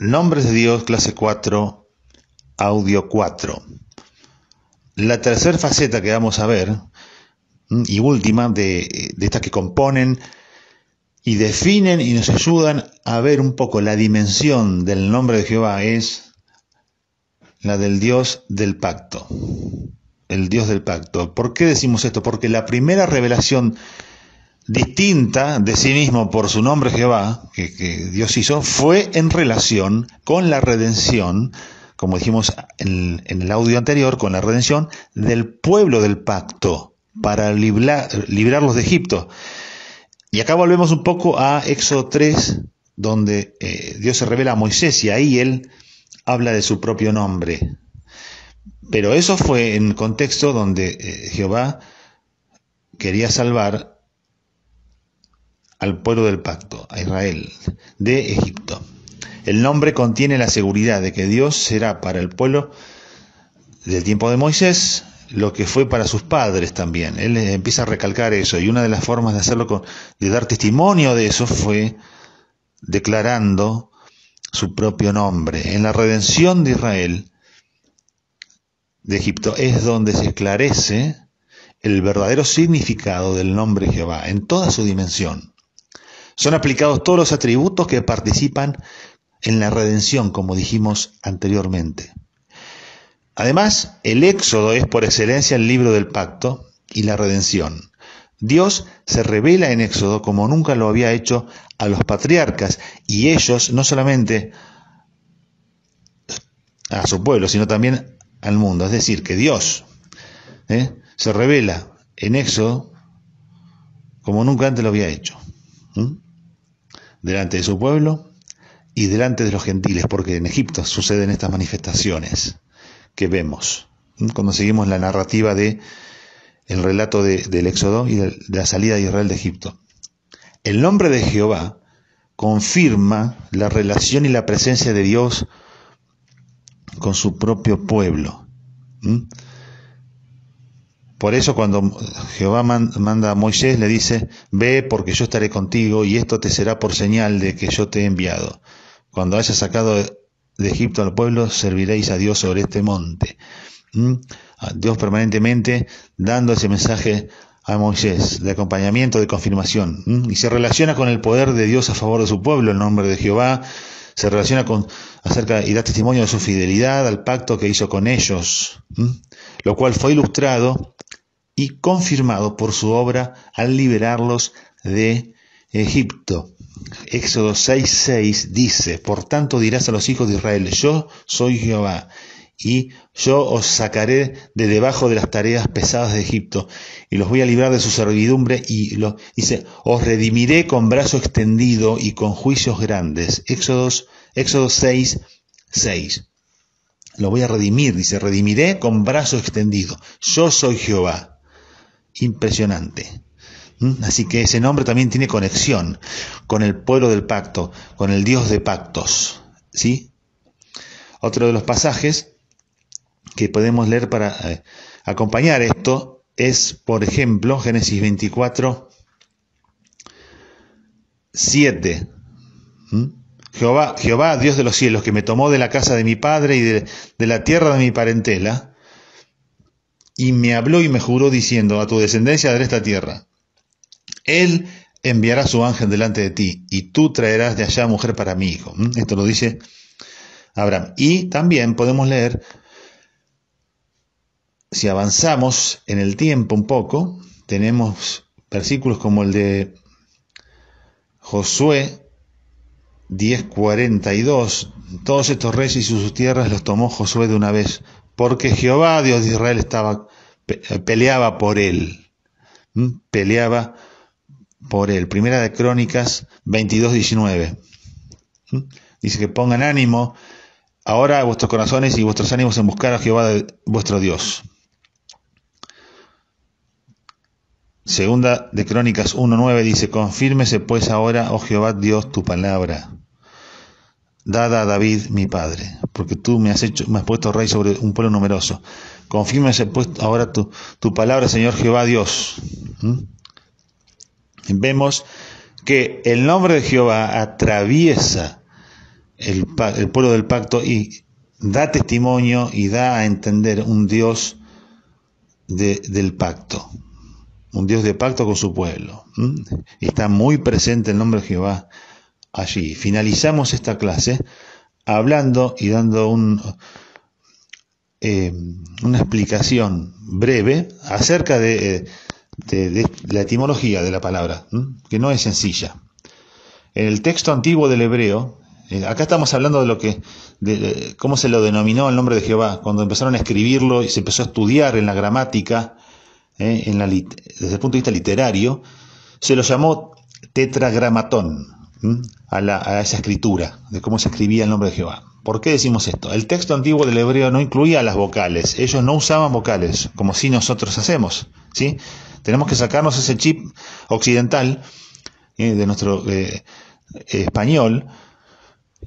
Nombres de Dios, clase 4, audio 4. La tercera faceta que vamos a ver, mm, y última, de, de estas que componen y definen y nos ayudan a ver un poco la dimensión del nombre de Jehová, es la del Dios del pacto. El Dios del pacto. ¿Por qué decimos esto? Porque la primera revelación distinta de sí mismo por su nombre Jehová, que, Dios hizo, fue en relación con la redención, como dijimos en, el audio anterior, con la redención del pueblo del pacto para librarlos de Egipto. Y acá volvemos un poco a Éxodo 3, donde eh, Dios se revela a Moisés y ahí él habla de su propio nombre. Pero eso fue en contexto donde eh, Jehová quería salvar al pueblo del pacto, a Israel, de Egipto. El nombre contiene la seguridad de que Dios será para el pueblo del tiempo de Moisés lo que fue para sus padres también. Él empieza a recalcar eso y una de las formas de hacerlo, de dar testimonio de eso fue declarando su propio nombre. En la redención de Israel de Egipto es donde se esclarece el verdadero significado del nombre Jehová en toda su dimensión. Son aplicados todos los atributos que participan en la redención, como dijimos anteriormente. Además, el éxodo es por excelencia el libro del pacto y la redención. Dios se revela en éxodo como nunca lo había hecho a los patriarcas y ellos no solamente a su pueblo, sino también al mundo. Es decir, que Dios ¿eh? se revela en éxodo como nunca antes lo había hecho delante de su pueblo y delante de los gentiles, porque en Egipto suceden estas manifestaciones que vemos cuando seguimos la narrativa de el relato del Éxodo y de, la salida de Israel de Egipto. El nombre de Jehová confirma la relación y la presencia de Dios con su propio pueblo. Por eso cuando Jehová manda a Moisés le dice, ve porque yo estaré contigo y esto te será por señal de que yo te he enviado. Cuando hayas sacado de Egipto al pueblo, serviréis a Dios sobre este monte. ¿Mm? Dios permanentemente dando ese mensaje a Moisés, de acompañamiento, de confirmación. ¿Mm? Y se relaciona con el poder de Dios a favor de su pueblo, el nombre de Jehová. Se relaciona con acerca y da testimonio de su fidelidad al pacto que hizo con ellos, ¿Mm? lo cual fue ilustrado y confirmado por su obra al liberarlos de Egipto. Éxodo 6:6 dice, Por tanto dirás a los hijos de Israel, yo soy Jehová, y yo os sacaré de debajo de las tareas pesadas de Egipto, y los voy a librar de su servidumbre, y dice, os redimiré con brazo extendido y con juicios grandes. Éxodo 6, 6. Lo voy a redimir, dice, redimiré con brazo extendido. Yo soy Jehová impresionante. ¿Mm? Así que ese nombre también tiene conexión con el pueblo del pacto, con el Dios de pactos. ¿sí? Otro de los pasajes que podemos leer para eh, acompañar esto es, por ejemplo, Génesis 24, 7. ¿Mm? Jehová, Jehová, Dios de los cielos, que me tomó de la casa de mi padre y de la tierra de mi parentela, y me habló y me juró diciendo, a tu descendencia de esta tierra. Él enviará su ángel delante de ti y tú traerás de allá mujer para mi hijo. ¿Mm? Esto lo dice Abraham. Y también podemos leer, si avanzamos en el tiempo un poco, tenemos versículos como el de Josué 10:42, todos estos reyes y sus tierras los tomó Josué de una vez, porque Jehová, Dios de Israel, estaba eh, peleaba por él, peleaba por él. Primera de Crónicas 22, 19. Dice que pongan ánimo ahora vuestros corazones y vuestros ánimos en buscar a Jehová vuestro Dios. Segunda de Crónicas 1.9 dice, confírmese pues ahora, oh Jehová Dios, tu palabra. Dada a David mi padre, porque tú me has hecho, me has puesto rey sobre un pueblo numeroso. Confírmese pues, ahora tu, palabra, Señor Jehová Dios. ¿Mm? Vemos que el nombre de Jehová atraviesa el, pueblo del pacto y da testimonio y da a entender un Dios del pacto, un Dios de pacto con su pueblo. ¿Mm? Está muy presente el nombre de Jehová allí. Finalizamos esta clase hablando y dando un, eh, una explicación breve acerca eh, de, la etimología de la palabra, que no es sencilla. En el texto antiguo del hebreo, eh, acá estamos hablando de lo que, cómo se lo denominó el nombre de Jehová, cuando empezaron a escribirlo y se empezó a estudiar en la gramática, desde el punto de vista literario, se lo llamó tetragramatón, a esa escritura, de cómo se escribía el nombre de Jehová. ¿Por qué decimos esto? El texto antiguo del hebreo no incluía las vocales. Ellos no usaban vocales, como si nosotros hacemos. ¿sí? Tenemos que sacarnos ese chip occidental de nuestro eh, español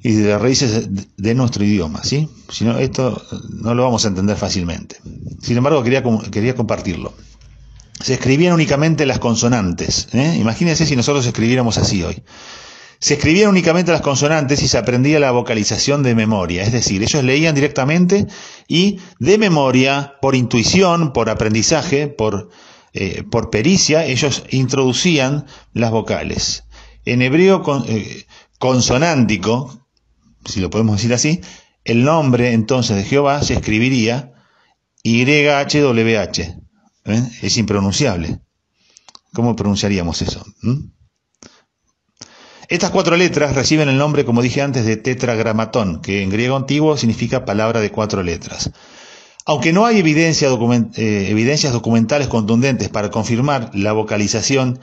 y de las raíces de nuestro idioma. ¿sí? Si no, esto no lo vamos a entender fácilmente. Sin embargo, quería, quería compartirlo. Se escribían únicamente las consonantes. ¿eh? Imagínense si nosotros escribiéramos así hoy. Se escribían únicamente las consonantes y se aprendía la vocalización de memoria, es decir, ellos leían directamente y de memoria, por intuición, por aprendizaje, por, eh, por pericia, ellos introducían las vocales. En hebreo eh, consonántico, si lo podemos decir así, el nombre entonces de Jehová se escribiría YHWH. ¿eh? Es impronunciable. ¿Cómo pronunciaríamos eso? ¿Mm? Estas cuatro letras reciben el nombre, como dije antes, de tetragramatón, que en griego antiguo significa palabra de cuatro letras. Aunque no hay eh, evidencias documentales contundentes para confirmar la vocalización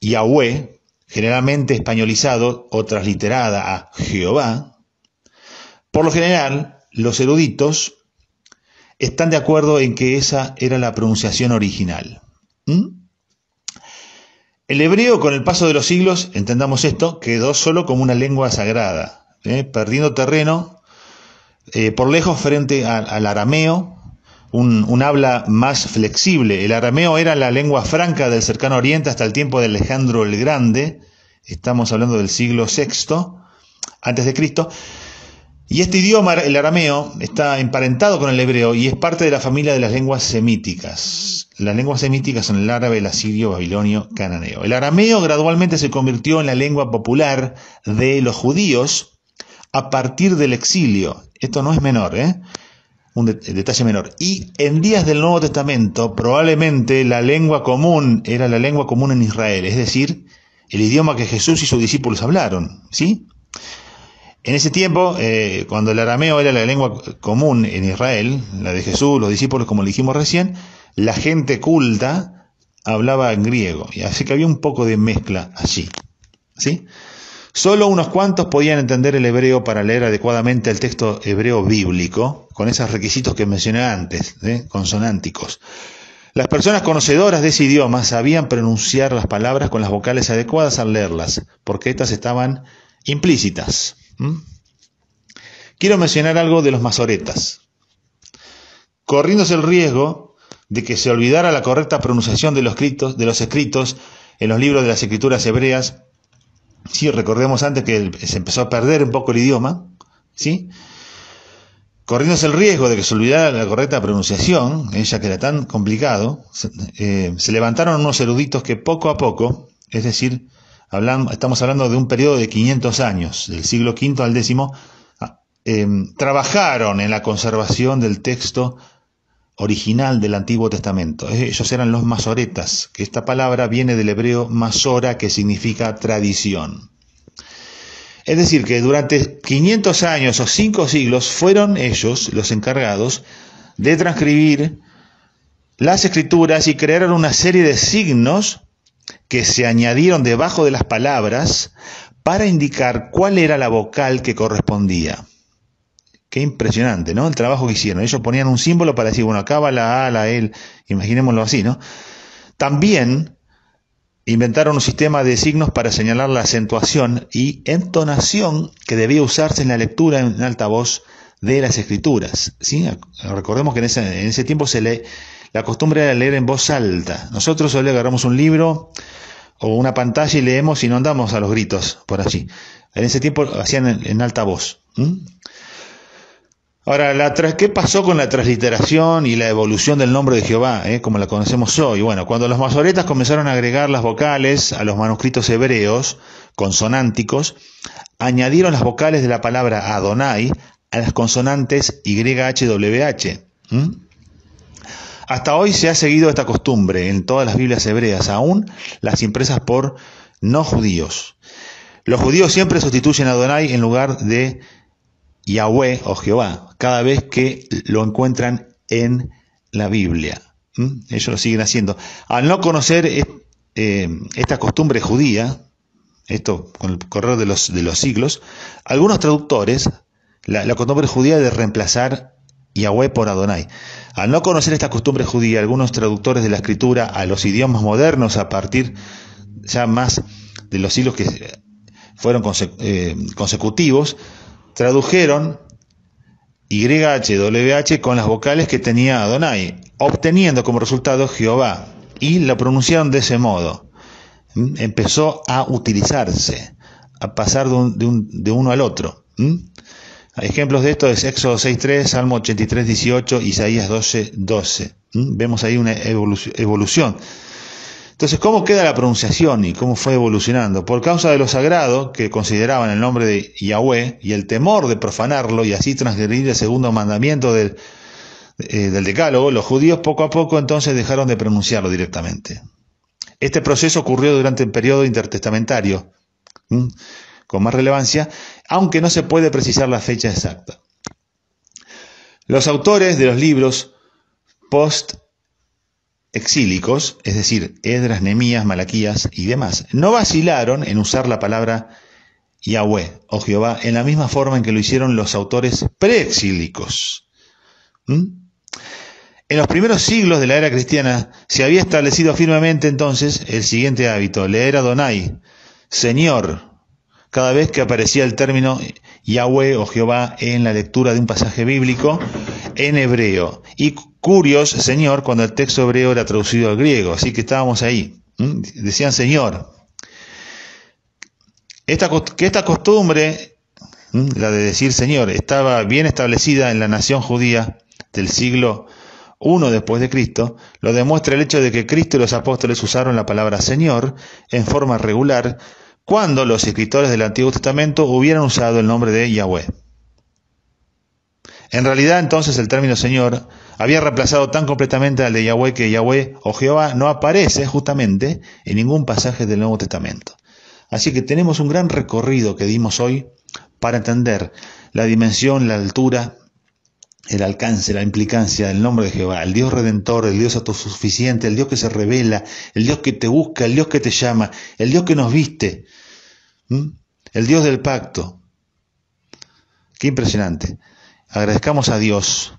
Yahweh, generalmente españolizado o transliterada a Jehová, por lo general los eruditos están de acuerdo en que esa era la pronunciación original. ¿Mm? El hebreo, con el paso de los siglos, entendamos esto, quedó solo como una lengua sagrada, ¿eh? perdiendo terreno eh, por lejos frente al arameo, un, habla más flexible. El arameo era la lengua franca del cercano oriente hasta el tiempo de Alejandro el Grande, estamos hablando del siglo VI antes de Cristo, y este idioma, el arameo, está emparentado con el hebreo y es parte de la familia de las lenguas semíticas. Las lenguas semíticas son el árabe, el asirio, babilonio, cananeo. El arameo gradualmente se convirtió en la lengua popular de los judíos a partir del exilio. Esto no es menor, ¿eh? un eh, detalle menor. Y en días del Nuevo Testamento, probablemente la lengua común era la lengua común en Israel, es decir, el idioma que Jesús y sus discípulos hablaron, ¿sí? En ese tiempo, eh, cuando el arameo era la lengua común en Israel, la de Jesús, los discípulos, como le dijimos recién, la gente culta hablaba en griego, y así que había un poco de mezcla allí. ¿sí? Solo unos cuantos podían entender el hebreo para leer adecuadamente el texto hebreo bíblico, con esos requisitos que mencioné antes, ¿eh? consonánticos. Las personas conocedoras de ese idioma sabían pronunciar las palabras con las vocales adecuadas al leerlas, porque éstas estaban implícitas. ¿Mm? Quiero mencionar algo de los masoretas. Corriéndose el riesgo de que se olvidara la correcta pronunciación de los escritos, de los escritos en los libros de las escrituras hebreas, si recordemos antes que se empezó a perder un poco el idioma, ¿sí? Corriéndose el riesgo de que se olvidara la correcta pronunciación, ella ¿eh? que era tan complicado, eh, se levantaron unos eruditos que poco a poco, es decir, estamos hablando de un periodo de 500 años, del siglo V al X, ah, em, trabajaron en la conservación del texto original del Antiguo Testamento. Eh, ellos eran los masoretas, que esta palabra viene del hebreo masora, que significa tradición. Es decir, que durante 500 años o 5 siglos fueron ellos los encargados de transcribir las escrituras y crearon una serie de signos que se añadieron debajo de las palabras para indicar cuál era la vocal que correspondía. Qué impresionante, ¿no? El trabajo que hicieron. Ellos ponían un símbolo para decir, bueno, acá va la A, la L, e, imaginémoslo así, ¿no? También inventaron un sistema de signos para señalar la acentuación y entonación que debía usarse en la lectura en alta voz de las escrituras. ¿sí? Recordemos que en ese, en ese tiempo se le la costumbre era leer en voz alta. Nosotros solo agarramos un libro o una pantalla y leemos y no andamos a los gritos por así. En ese tiempo hacían en, alta voz. Ahora, la ¿qué pasó con la transliteración y la evolución del nombre de Jehová, eh? como la conocemos hoy? Bueno, cuando los masoretas comenzaron a agregar las vocales a los manuscritos hebreos, consonánticos, añadieron las vocales de la palabra Adonai a las consonantes YHWH. Hasta hoy se ha seguido esta costumbre en todas las Biblias hebreas, aún las impresas por no judíos. Los judíos siempre sustituyen a Adonai en lugar de Yahweh o Jehová, cada vez que lo encuentran en la Biblia. ¿Mm? Ellos lo siguen haciendo. Al no conocer eh, eh, esta costumbre judía, esto con el correr de los, siglos, algunos traductores, la, la costumbre judía de reemplazar Yahweh por Adonai. Al no conocer esta costumbre judía, algunos traductores de la escritura a los idiomas modernos a partir ya más de los siglos que fueron eh, consecutivos, tradujeron YHWH con las vocales que tenía Adonai, obteniendo como resultado Jehová, y la pronunciaron de ese modo. ¿Mm? Empezó a utilizarse, a pasar de, de uno al otro. ¿Mm? Ejemplos de esto es Éxodo 6.3, Salmo 83.18, Isaías 12.12. 12. ¿Mm? Vemos ahí una evolución. Entonces, ¿cómo queda la pronunciación y cómo fue evolucionando? Por causa de lo sagrado, que consideraban el nombre de Yahweh, y el temor de profanarlo y así transgredir el segundo mandamiento del, eh, del decálogo, los judíos poco a poco entonces dejaron de pronunciarlo directamente. Este proceso ocurrió durante el periodo intertestamentario, con más relevancia, aunque no se puede precisar la fecha exacta. Los autores de los libros post-exílicos, es decir, Edras, Nemías, Malaquías y demás, no vacilaron en usar la palabra Yahweh o Jehová en la misma forma en que lo hicieron los autores preexílicos. ¿Mm? En los primeros siglos de la era cristiana se había establecido firmemente entonces el siguiente hábito, leer Donai, Señor, cada vez que aparecía el término Yahweh o Jehová en la lectura de un pasaje bíblico en hebreo. Y curios, Señor, cuando el texto hebreo era traducido al griego. Así que estábamos ahí. Decían Señor. Esta, que esta costumbre, la de decir Señor, estaba bien establecida en la nación judía del siglo I después de Cristo, lo demuestra el hecho de que Cristo y los apóstoles usaron la palabra Señor en forma regular cuando los escritores del Antiguo Testamento hubieran usado el nombre de Yahweh. En realidad entonces el término Señor había reemplazado tan completamente al de Yahweh que Yahweh o Jehová no aparece justamente en ningún pasaje del Nuevo Testamento. Así que tenemos un gran recorrido que dimos hoy para entender la dimensión, la altura, el alcance, la implicancia del nombre de Jehová, el Dios redentor, el Dios autosuficiente, el Dios que se revela, el Dios que te busca, el Dios que te llama, el Dios que nos viste, el Dios del pacto. Qué impresionante. Agradezcamos a Dios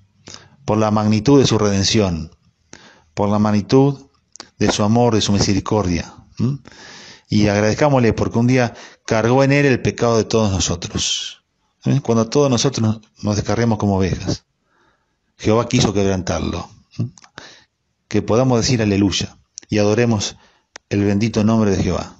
por la magnitud de su redención, por la magnitud de su amor, de su misericordia. Y agradezcámosle porque un día cargó en él el pecado de todos nosotros cuando todos nosotros nos descarriamos como ovejas. Jehová quiso quebrantarlo. ¿Mm? Que podamos decir aleluya y adoremos el bendito nombre de Jehová.